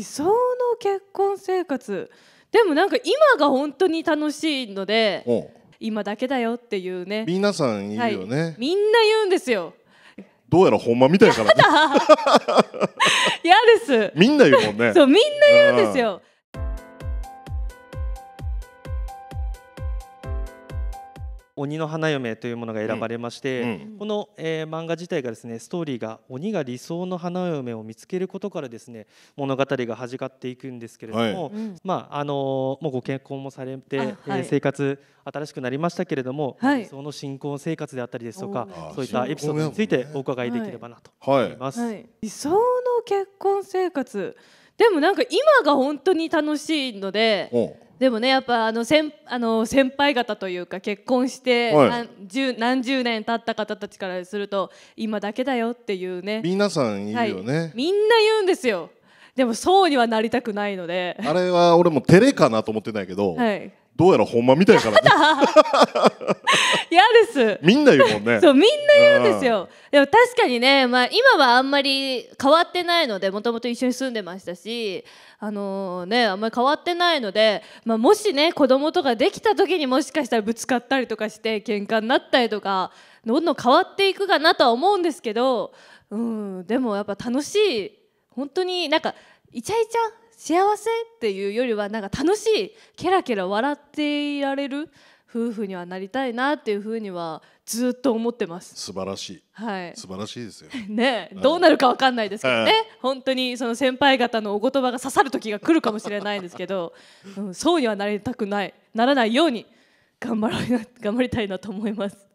理想の結婚生活でもなんか今が本当に楽しいので今だけだよっていうね皆さん言うよね、はい、みんな言うんですよどうやらほんまみたいからね 嫌ですみんな言うもんねそうみんな言うんですよ鬼の花嫁」というものが選ばれまして、うんうん、この、えー、漫画自体がですねストーリーが鬼が理想の花嫁を見つけることからですね物語が始まっていくんですけれども、はい、まああのー、もうご結婚もされて、はい、えー、生活新しくなりましたけれども、はい、その新婚生活であったりですとかそういったエピソードについてお伺いできればなと思います。理想の結婚生活でもなんか今が本当に楽しいのででもねやっぱあの先あの先輩方というか結婚して何十,、何十年経った方たちからすると今だけだよっていうね皆さん言うよね、はい、みんな言うんですよでもそうにはなりたくないのであれは俺も照れかなと思ってないけど、はい、どうやらほんまみたいからね 嫌ですみんな言うもんねそうみんな言うんですよでも確かにね、まあ、今はあんまり変わってないのでもともと一緒に住んでましたしあのー、ねあんまり変わってないので、まあ、もしね子供とかできた時にもしかしたらぶつかったりとかして喧嘩になったりとかどんどん変わっていくかなとは思うんですけど、うん、でもやっぱ楽しい本当になんかイチャイチャ幸せっていうよりはなんか楽しいケラケラ笑っていられる夫婦にはなりたいなっていうふうにはずっと思ってます素晴らしい、はい、素晴らしいですよ ね、どうなるかわかんないですけどね、本当にその先輩方のお言葉が刺さる時が来るかもしれないんですけど、うん、そうにはなりたくないならないように頑張ろう頑張りたいなと思います